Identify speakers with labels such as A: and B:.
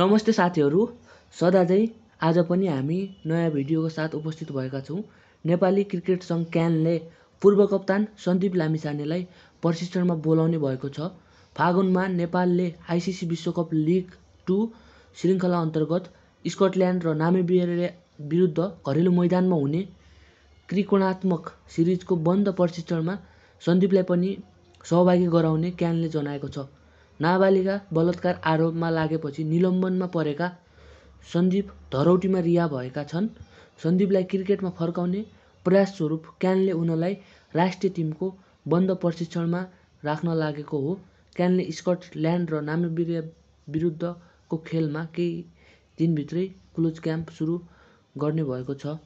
A: नमस्ते साथीहरू सदा चाहिँ आज पनि हामी नयाँ भिडियोको साथ उपस्थित भएका छौँ नेपाली क्रिकेट सङ्घ क्यानले पूर्व कप्तान सन्दीप लामिछानेलाई प्रशिक्षणमा बोलाउने भएको छ फागुनमा नेपालले आइसिसी विश्वकप लिग टू श्रृङ्खला अन्तर्गत स्कटल्यान्ड र नामिबियाले विरुद्ध घरेलु मैदानमा हुने त्रिकोणात्मक सिरिजको बन्द प्रशिक्षणमा सन्दीपलाई पनि सहभागी गराउने क्यानले जनाएको छ नाबालिका बलात्कार आरोपमा लागेपछि निलम्बनमा परेका सन्दीप धरौटीमा रिहा भएका छन् सन्दीपलाई क्रिकेटमा फर्काउने प्रयास स्वरूप क्यानले उनलाई राष्ट्रिय टिमको बन्द प्रशिक्षणमा राख्न लागेको हो क्यानले स्कटल्यान्ड र नामिबिया विरुद्धको खेलमा केही दिनभित्रै क्लोज क्याम्प सुरु गर्ने भएको छ